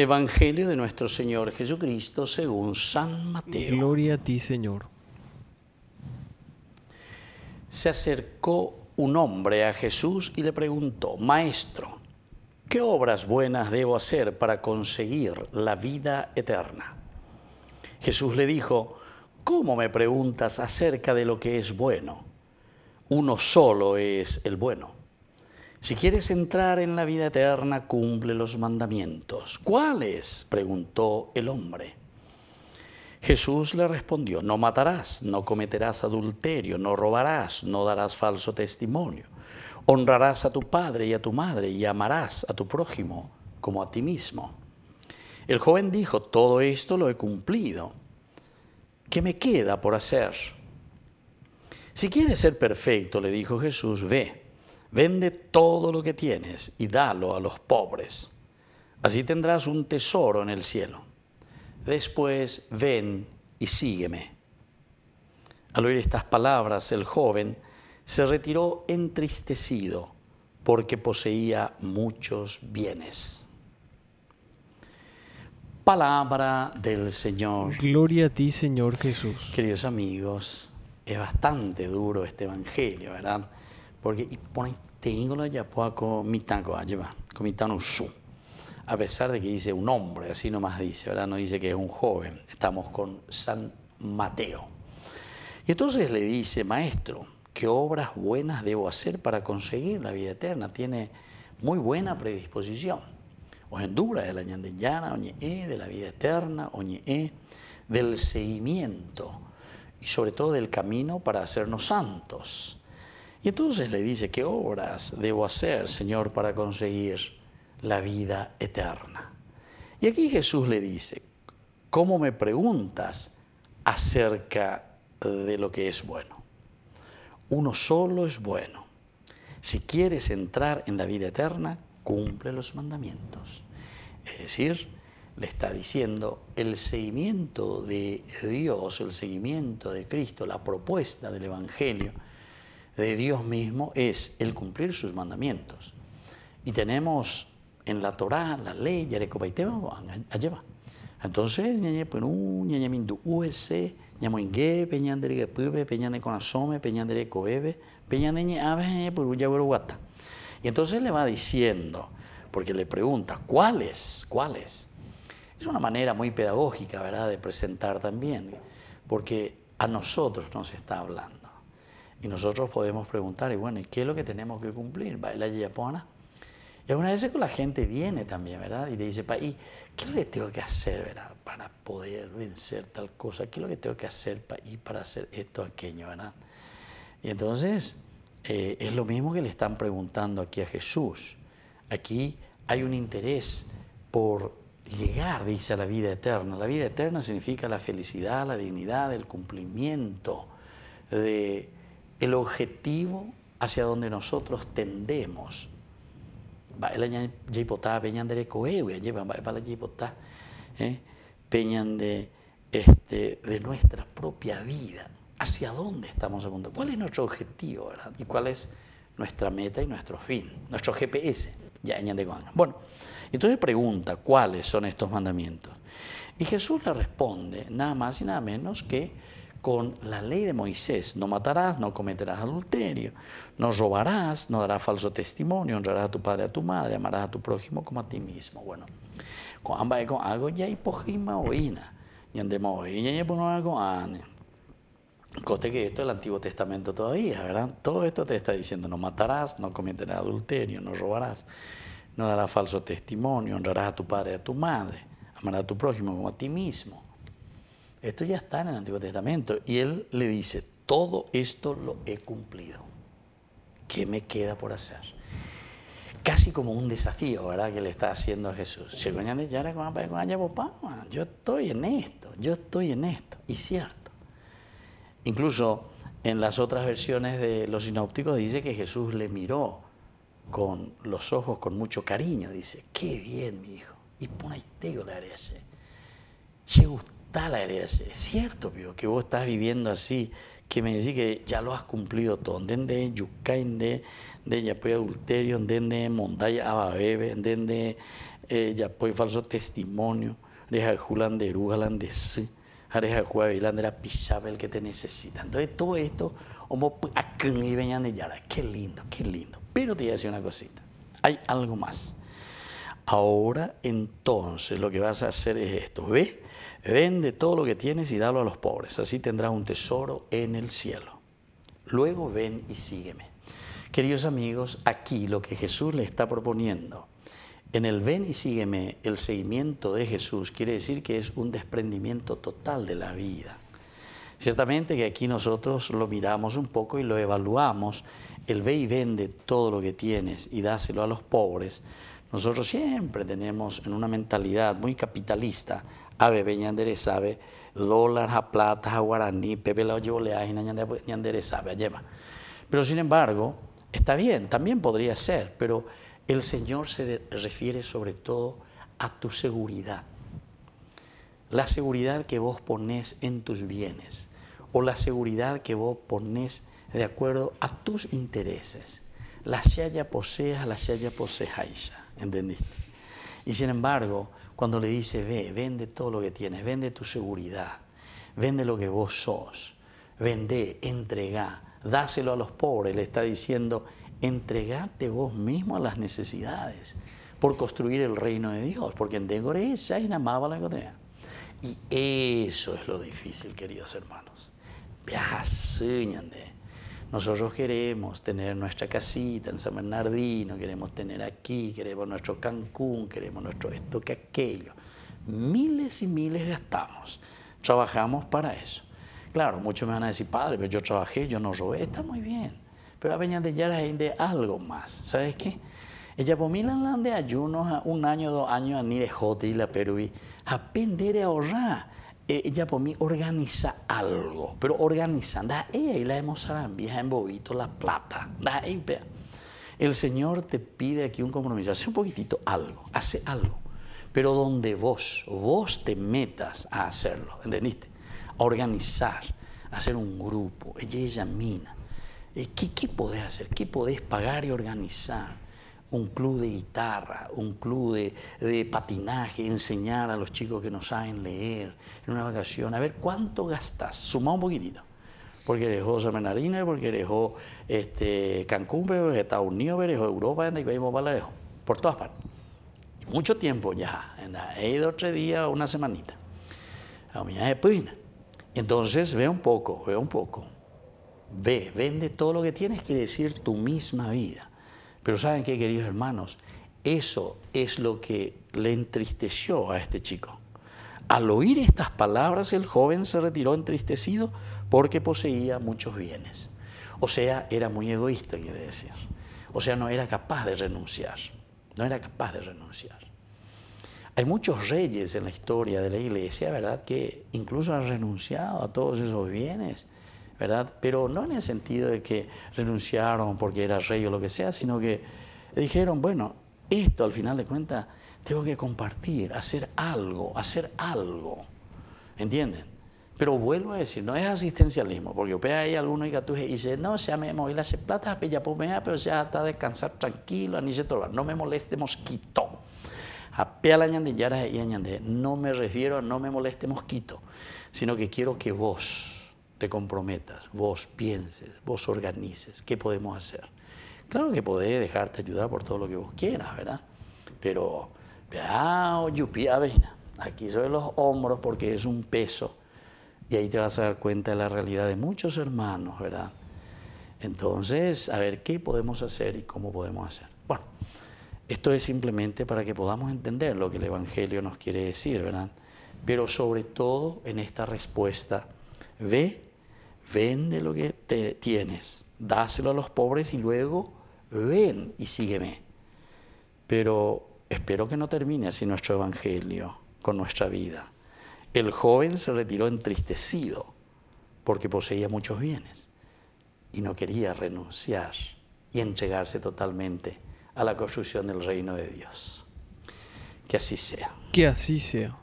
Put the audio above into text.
Evangelio de nuestro Señor Jesucristo según San Mateo. Gloria a ti, Señor. Se acercó un hombre a Jesús y le preguntó, Maestro, ¿qué obras buenas debo hacer para conseguir la vida eterna? Jesús le dijo, ¿cómo me preguntas acerca de lo que es bueno? Uno solo es el bueno si quieres entrar en la vida eterna, cumple los mandamientos. ¿Cuáles? preguntó el hombre. Jesús le respondió, no matarás, no cometerás adulterio, no robarás, no darás falso testimonio, honrarás a tu padre y a tu madre y amarás a tu prójimo como a ti mismo. El joven dijo, todo esto lo he cumplido, ¿qué me queda por hacer? Si quieres ser perfecto, le dijo Jesús, ve Vende todo lo que tienes y dalo a los pobres. Así tendrás un tesoro en el cielo. Después ven y sígueme. Al oír estas palabras, el joven se retiró entristecido porque poseía muchos bienes. Palabra del Señor. Gloria a ti, Señor Jesús. Queridos amigos, es bastante duro este Evangelio, ¿verdad? Porque tengo A pesar de que dice un hombre, así nomás dice, ¿verdad? No dice que es un joven. Estamos con San Mateo. Y entonces le dice, maestro, ¿qué obras buenas debo hacer para conseguir la vida eterna? Tiene muy buena predisposición. O en dura de la e, de la vida eterna, e, del seguimiento y sobre todo del camino para hacernos santos y entonces le dice, ¿qué obras debo hacer, Señor, para conseguir la vida eterna? Y aquí Jesús le dice, ¿cómo me preguntas acerca de lo que es bueno? Uno solo es bueno. Si quieres entrar en la vida eterna, cumple los mandamientos. Es decir, le está diciendo, el seguimiento de Dios, el seguimiento de Cristo, la propuesta del Evangelio, de Dios mismo es el cumplir sus mandamientos. Y tenemos en la Torá, la ley, Yarekobaitema, lleva. Entonces, ñañe Perú, Y entonces le va diciendo, porque le pregunta, ¿cuáles? ¿Cuáles? Es una manera muy pedagógica, ¿verdad?, de presentar también, porque a nosotros nos está hablando. Y nosotros podemos preguntar, y bueno, ¿y qué es lo que tenemos que cumplir? Baila Yapona. Y algunas veces con la gente viene también, ¿verdad? Y te dice, y ¿qué es lo que tengo que hacer, ¿verdad? Para poder vencer tal cosa, ¿qué es lo que tengo que hacer, ir para hacer esto, aquello, ¿verdad? Y entonces, eh, es lo mismo que le están preguntando aquí a Jesús. Aquí hay un interés por llegar, dice, a la vida eterna. La vida eterna significa la felicidad, la dignidad, el cumplimiento de el objetivo hacia donde nosotros tendemos. Peñan de ¿eh? de, este, de nuestra propia vida. ¿Hacia dónde estamos apuntando? ¿Cuál es nuestro objetivo? ¿Y cuál es nuestra meta y nuestro fin? Nuestro GPS. Ya, de Bueno, entonces pregunta, ¿cuáles son estos mandamientos? Y Jesús le responde, nada más y nada menos que con la ley de Moisés. No matarás, no cometerás adulterio, no robarás, no darás falso testimonio, honrarás a tu padre, a tu madre, amarás a tu prójimo como a ti mismo. Bueno, con ambas con algo ya hipogima oína. Y andemos oína y algo ane. que esto es el Antiguo Testamento todavía, ¿verdad? Todo esto te está diciendo, no matarás, no cometerás adulterio, no robarás, no darás falso testimonio, honrarás a tu padre, y a tu madre, amarás a tu prójimo como a ti mismo. Esto ya está en el Antiguo Testamento. Y él le dice, todo esto lo he cumplido. ¿Qué me queda por hacer? Casi como un desafío, ¿verdad?, que le está haciendo a Jesús. Yo estoy en esto, yo estoy en esto. Y cierto. Incluso en las otras versiones de los sinópticos dice que Jesús le miró con los ojos, con mucho cariño. Dice, qué bien, mi hijo. Y pone ahí te la Se da Es cierto, pío, que vos estás viviendo así, que me decís que ya lo has cumplido todo. de Yucainde, de Yapoy Adulterio, Dende Montaña, Ababebe, Ya eh, Yapoy Falso Testimonio, de Julan de Rujalan de Sí, de la el que te necesita. Entonces, todo esto, como de qué lindo, qué lindo. Pero te voy a decir una cosita, hay algo más. Ahora entonces lo que vas a hacer es esto, ...ve, Vende todo lo que tienes y dalo a los pobres, así tendrás un tesoro en el cielo. Luego ven y sígueme. Queridos amigos, aquí lo que Jesús le está proponiendo, en el ven y sígueme, el seguimiento de Jesús quiere decir que es un desprendimiento total de la vida. Ciertamente que aquí nosotros lo miramos un poco y lo evaluamos, el ve y vende todo lo que tienes y dáselo a los pobres, nosotros siempre tenemos en una mentalidad muy capitalista, a bebé, ñandere sabe, dólar, a plata, a guaraní, pepe la oleaje, ñandere sabe, lleva. Pero sin embargo, está bien, también podría ser, pero el Señor se refiere sobre todo a tu seguridad. La seguridad que vos pones en tus bienes o la seguridad que vos pones de acuerdo a tus intereses. La ya poseas, la poseja poseáis. ¿entendiste? Y sin embargo, cuando le dice, ve, vende todo lo que tienes, vende tu seguridad, vende lo que vos sos, vende, entrega, dáselo a los pobres, le está diciendo, entregate vos mismo a las necesidades por construir el reino de Dios, porque en esa en amaba la Y eso es lo difícil, queridos hermanos. Viaja, nosotros queremos tener nuestra casita en San Bernardino, queremos tener aquí, queremos nuestro Cancún, queremos nuestro esto que aquello. Miles y miles gastamos. Trabajamos para eso. Claro, muchos me van a decir, padre, pero yo trabajé, yo no robé. Está muy bien. Pero a Peñan de Yara hay algo más. ¿Sabes qué? Ella la de ayunos a un año, dos años, a nirejote y la peruí. Aprender a ahorrar. Eh, ella por mí organiza algo, pero organizando, ella y la hemos vieja en bobito la plata, El Señor te pide aquí un compromiso, hace un poquitito algo, hace algo, pero donde vos, vos te metas a hacerlo, ¿entendiste? A organizar, hacer un grupo, ella mina eh, ¿qué, qué podés hacer? ¿Qué podés pagar y organizar? un club de guitarra, un club de, patinaje, enseñar a los chicos que no saben leer, en una vacación, a ver cuánto gastas, sumá un poquitito. Porque dejó San Bernardino, porque dejó este, Cancún, pero Estados Unidos, pero Europa, y vamos para lejos, por todas partes. mucho tiempo ya, he ido tres días, una semanita. A mí es Entonces ve un poco, ve un poco. Ve, vende todo lo que tienes, quiere decir tu misma vida pero ¿saben qué, queridos hermanos? Eso es lo que le entristeció a este chico. Al oír estas palabras, el joven se retiró entristecido porque poseía muchos bienes. O sea, era muy egoísta, quiere decir. O sea, no era capaz de renunciar. No era capaz de renunciar. Hay muchos reyes en la historia de la iglesia, ¿verdad?, que incluso han renunciado a todos esos bienes ¿verdad? Pero no en el sentido de que renunciaron porque era rey o lo que sea, sino que dijeron, bueno, esto al final de cuentas tengo que compartir, hacer algo, hacer algo, ¿entienden? Pero vuelvo a decir, no es asistencialismo, porque yo ahí alguno y tú y dice, no, sea pues, me moví las plata, a pomea, pero sea hasta descansar tranquilo, ni se toba, no me moleste mosquito. a la ñandillara y añande, no me refiero a no me moleste mosquito, sino que quiero que vos, te comprometas, vos pienses, vos organices, ¿qué podemos hacer? Claro que podés dejarte ayudar por todo lo que vos quieras, ¿verdad? Pero, ah, yupi, avena, aquí sobre los hombros porque es un peso. Y ahí te vas a dar cuenta de la realidad de muchos hermanos, ¿verdad? Entonces, a ver qué podemos hacer y cómo podemos hacer. Bueno, esto es simplemente para que podamos entender lo que el Evangelio nos quiere decir, ¿verdad? Pero sobre todo en esta respuesta, ve Vende lo que te tienes, dáselo a los pobres y luego ven y sígueme. Pero espero que no termine así nuestro Evangelio con nuestra vida. El joven se retiró entristecido porque poseía muchos bienes y no quería renunciar y entregarse totalmente a la construcción del reino de Dios. Que así sea. Que así sea.